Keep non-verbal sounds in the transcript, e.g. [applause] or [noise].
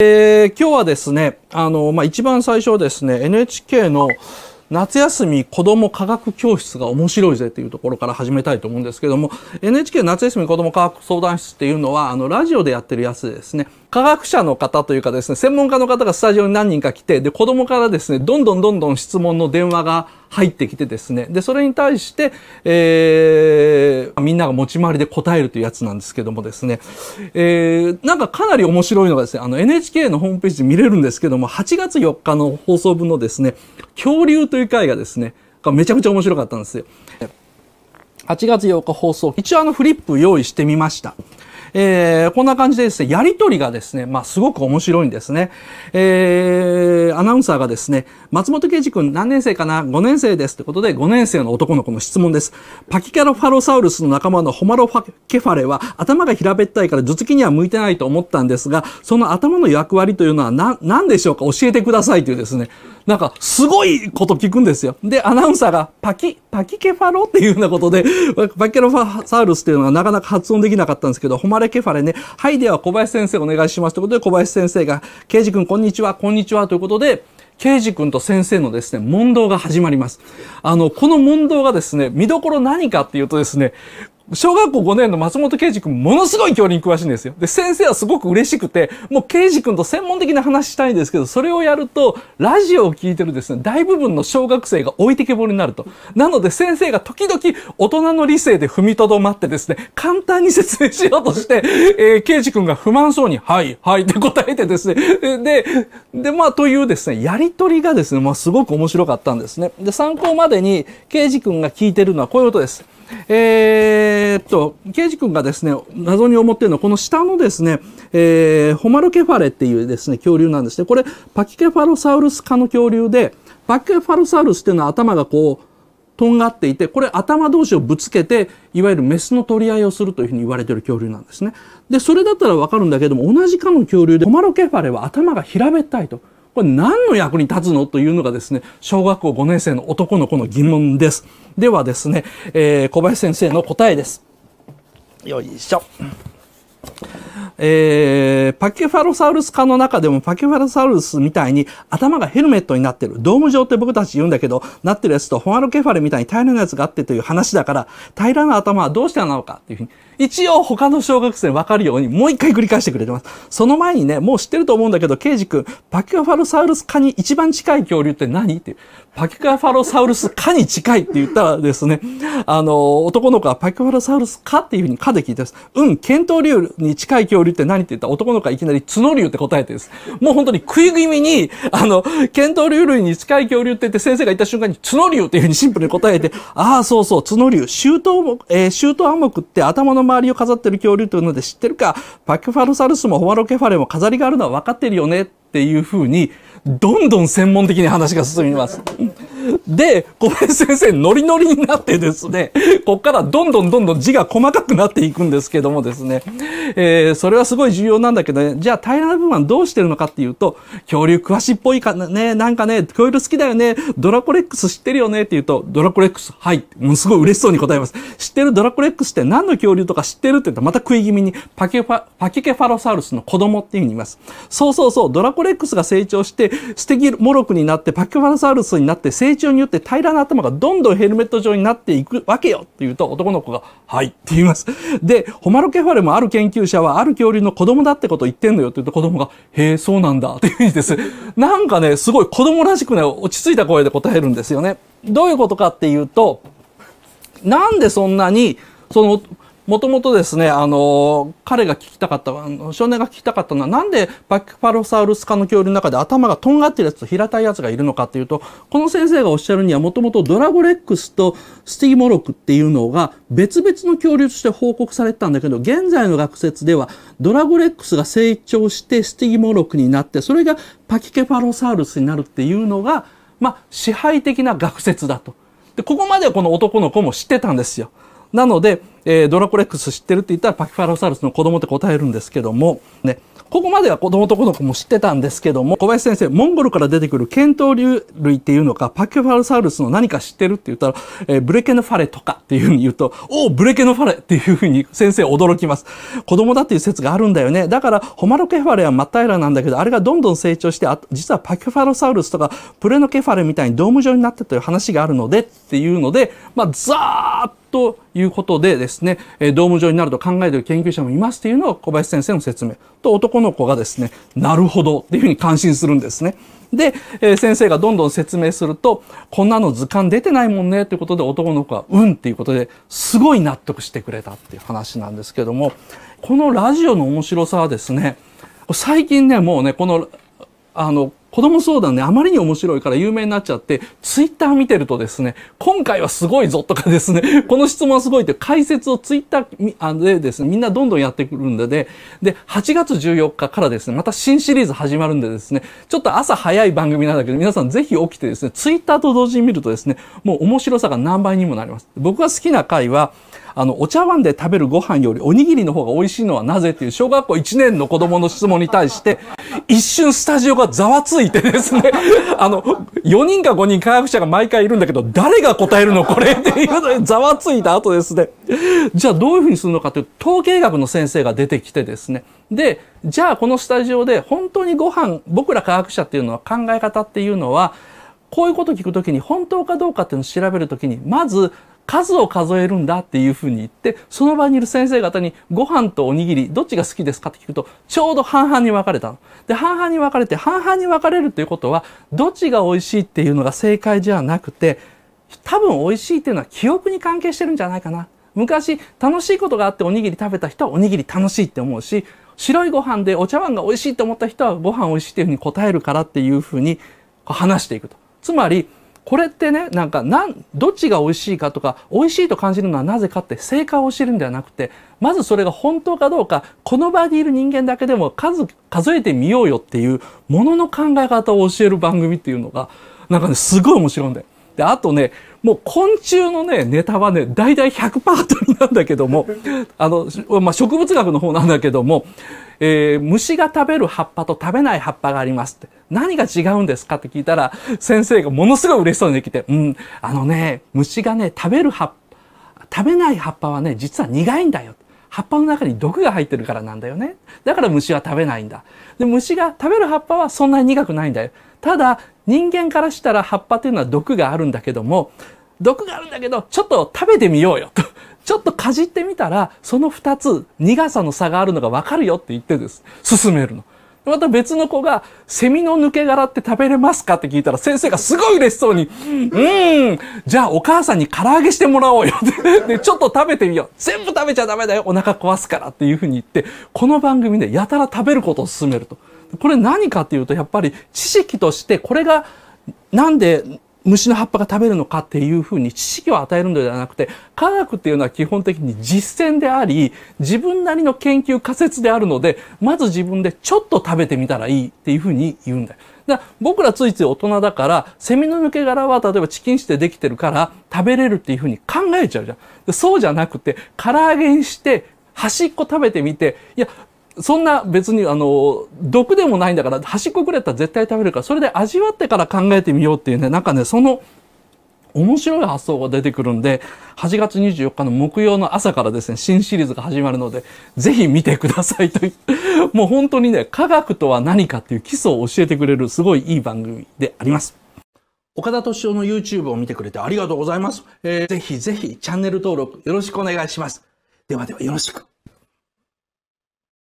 えー、今日はですね、あの、まあ、一番最初はですね、NHK の夏休み子ども科学教室が面白いぜというところから始めたいと思うんですけども NHK 夏休み子ども科学相談室っていうのはあのラジオでやってるやつでですね科学者の方というかですね、専門家の方がスタジオに何人か来て、で、子供からですね、どんどんどんどん質問の電話が入ってきてですね、で、それに対して、えー、みんなが持ち回りで答えるというやつなんですけどもですね、えー、なんかかなり面白いのがですね、あの NHK のホームページで見れるんですけども、8月4日の放送分のですね、恐竜という回がですね、がめちゃくちゃ面白かったんですよ。8月8日放送、一応あのフリップ用意してみました。えー、こんな感じでですね、やりとりがですね、まあ、すごく面白いんですね。えー、アナウンサーがですね、松本圭司君何年生かな ?5 年生ですってことで、5年生の男の子の質問です。パキキャロファロサウルスの仲間のホマロファケファレは頭が平べったいから頭突きには向いてないと思ったんですが、その頭の役割というのは何、何でしょうか教えてくださいというですね、なんかすごいこと聞くんですよ。で、アナウンサーがパキ、パキケファロっていうようなことで、[laughs] バケロファサウルスっていうのはなかなか発音できなかったんですけど、ホマレケファレね、はい、では小林先生お願いしますということで、小林先生が、ケイジ君こんにちは、こんにちはということで、ケイジ君と先生のですね、問答が始まります。あの、この問答がですね、見どころ何かっていうとですね、小学校5年の松本啓司君ものすごい教に詳しいんですよ。で、先生はすごく嬉しくて、もう啓司君と専門的な話したいんですけど、それをやると、ラジオを聴いてるですね、大部分の小学生が置いてけぼりになると。なので先生が時々大人の理性で踏みとどまってですね、簡単に説明しようとして、えー、圭司君が不満そうに、はい、はいって答えてですね、で、で、まあというですね、やりとりがですね、まあすごく面白かったんですね。で、参考までに、啓司君が聞いてるのはこういうことです。えー、っと、ケイジ君がですね、謎に思ってるのは、この下のですね、えー、ホマロケファレっていうですね、恐竜なんですね。これ、パキケファロサウルス科の恐竜で、パキケファロサウルスっていうのは頭がこう、とんがっていて、これ頭同士をぶつけて、いわゆるメスの取り合いをするというふうに言われている恐竜なんですね。で、それだったらわかるんだけども、同じ科の恐竜で、ホマロケファレは頭が平べったいと。これ何の役に立つのというのがですね、小学校5年生の男の子の疑問です。ではですね、えー、小林先生の答えです。よいしょ。えー、パケファロサウルス科の中でもパケファロサウルスみたいに頭がヘルメットになってる。ドーム状って僕たち言うんだけど、なってるやつとホワアロケファレみたいに平らなやつがあってという話だから、平らな頭はどうしてなのかっていうふうに一応他の小学生分かるようにもう一回繰り返してくれてます。その前にね、もう知ってると思うんだけど、ケイジ君、パキュファロサウルス科に一番近い恐竜って何っていう。パキュファロサウルス科に近いって言ったらですね、あの、男の子はパキュファロサウルス科っていうふうに科で聞いてます。うん、ケントリュウに近い恐竜って何って言ったら男の子はいきなりツ角竜って答えてです。もう本当に食い気味に、あの、ケントリュウ類に近い恐竜って言って先生が言った瞬間にツノ竜っていうふうにシンプルに答えて、ああ、そうそう、ツシ竜、周ト、えー、周東暗黙って頭の周りを飾ってる恐竜というので知ってるか、パクファロサルスもホマロケファレも飾りがあるのは分かってるよねっていうふうに、どんどん専門的に話が進みます。で、小林先生、ノリノリになってですね、こっからどんどんどんどん字が細かくなっていくんですけどもですね、えー、それはすごい重要なんだけどね、じゃあ平ら部分はどうしてるのかっていうと、恐竜詳しいっぽいかね、なんかね、恐竜好きだよね、ドラコレックス知ってるよねって言うと、ドラコレックス、はい、もうすごい嬉しそうに答えます。知ってるドラコレックスって何の恐竜とか知ってるって言ったらまた食い気味にパケファ、パケケファロサウルスの子供っていうふに言います。そうそうそう、ドラコレックスが成長して、ステギモロクになって、パケファロサウルスになって成成長によって平らな頭がどんどんヘルメット状になっていくわけよって言うと男の子が、はいって言います。で、ホマロケファレもある研究者はある恐竜の子供だってこと言ってんのよって言うと子供が、へえ、そうなんだっていうふうにです。なんかね、すごい子供らしくね、落ち着いた声で答えるんですよね。どういうことかっていうと、なんでそんなに、その、もともとですね、あの、彼が聞きたかった、少年が聞きたかったのは、なんでパキパロサウルス科の恐竜の中で頭がとんがってるやつと平たいやつがいるのかっていうと、この先生がおっしゃるには、もともとドラゴレックスとスティーモロクっていうのが別々の恐竜として報告されてたんだけど、現在の学説では、ドラゴレックスが成長してスティーモロクになって、それがパキケパロサウルスになるっていうのが、まあ、支配的な学説だと。で、ここまでこの男の子も知ってたんですよ。なので、えー、ドラコレックス知ってるって言ったらパキファロサウルスの子供って答えるんですけども、ね、ここまでは子供と子供も知ってたんですけども、小林先生、モンゴルから出てくる剣闘竜類っていうのか、パキファロサウルスの何か知ってるって言ったら、えー、ブレケノファレとかっていうふうに言うと、おお、ブレケノファレっていうふうに先生驚きます。子供だっていう説があるんだよね。だから、ホマロケファレは真っ平らなんだけど、あれがどんどん成長して、あ実はパキファロサウルスとか、プレノケファレみたいにドーム状になってという話があるのでっていうので、まあ、ザーッということでですね、えドーム状になると考えている研究者もいますというのが小林先生の説明。と、男の子がですね、なるほどっていうふうに感心するんですね。で、え先生がどんどん説明すると、こんなの図鑑出てないもんねということで男の子はうんっていうことで、すごい納得してくれたっていう話なんですけども、このラジオの面白さはですね、最近ね、もうね、このあの、子供相談で、ね、あまりに面白いから有名になっちゃって、ツイッター見てるとですね、今回はすごいぞとかですね、[laughs] この質問はすごいって解説をツイッターでですね、みんなどんどんやってくるんでで、で、8月14日からですね、また新シリーズ始まるんでですね、ちょっと朝早い番組なんだけど、皆さんぜひ起きてですね、ツイッターと同時に見るとですね、もう面白さが何倍にもなります。僕が好きな回は、あの、お茶碗で食べるご飯よりおにぎりの方が美味しいのはなぜっていう小学校1年の子供の質問に対して、一瞬スタジオがざわついてですね、[laughs] あの、4人か5人科学者が毎回いるんだけど、誰が答えるのこれっていうのにざわついた後ですね。じゃあどういうふうにするのかというと、統計学の先生が出てきてですね、で、じゃあこのスタジオで本当にご飯、僕ら科学者っていうのは考え方っていうのは、こういうこと聞くときに本当かどうかっていうのを調べるときに、まず数を数えるんだっていうふうに言って、その場にいる先生方にご飯とおにぎり、どっちが好きですかって聞くと、ちょうど半々に分かれたの。で、半々に分かれて、半々に分かれるということは、どっちが美味しいっていうのが正解じゃなくて、多分美味しいっていうのは記憶に関係してるんじゃないかな。昔、楽しいことがあっておにぎり食べた人はおにぎり楽しいって思うし、白いご飯でお茶碗が美味しいと思った人はご飯美味しいっていうふうに答えるからっていうふうに話していくと。つまり、これってねなんかなんどっちが美味しいかとか美味しいと感じるのはなぜかって成果を知るんではなくてまずそれが本当かどうかこの場にいる人間だけでも数数えてみようよっていうものの考え方を教える番組っていうのがなんかねすごい面白いんだよ。であとねもう昆虫のねネタはね大体100パートなんだけどもあの、まあ、植物学の方なんだけども、えー、虫が食べる葉っぱと食べない葉っぱがありますって。何が違うんですかって聞いたら、先生がものすごい嬉しそうにできて、うん、あのね、虫がね、食べる葉、食べない葉っぱはね、実は苦いんだよ。葉っぱの中に毒が入ってるからなんだよね。だから虫は食べないんだ。で、虫が食べる葉っぱはそんなに苦くないんだよ。ただ、人間からしたら葉っぱというのは毒があるんだけども、毒があるんだけど、ちょっと食べてみようよと。ちょっとかじってみたら、その二つ、苦さの差があるのがわかるよって言ってです。進めるの。また別の子が、セミの抜け殻って食べれますかって聞いたら、先生がすごい嬉しそうに、うーん、じゃあお母さんに唐揚げしてもらおうよってちょっと食べてみよう。全部食べちゃダメだよ。お腹壊すからっていうふうに言って、この番組でやたら食べることを勧めると。これ何かっていうと、やっぱり知識として、これが、なんで虫の葉っぱが食べるのかっていうふうに知識を与えるのではなくて、科学っていうのは基本的に実践であり、自分なりの研究仮説であるので、まず自分でちょっと食べてみたらいいっていうふうに言うんだよ。だ僕らついつい大人だから、セミの抜け殻は例えばチキンしてできてるから食べれるっていうふうに考えちゃうじゃん。そうじゃなくて、唐揚げにして端っこ食べてみて、いや、そんな別にあの、毒でもないんだから、端っこくれたら絶対食べるから、それで味わってから考えてみようっていうね、なんかね、その、面白い発想が出てくるんで、8月24日の木曜の朝からですね、新シリーズが始まるので、ぜひ見てくださいと [laughs] もう本当にね、科学とは何かっていう基礎を教えてくれる、すごいいい番組であります。岡田敏夫の YouTube を見てくれてありがとうございます。えー、ぜひぜひチャンネル登録よろしくお願いします。ではではよろしく。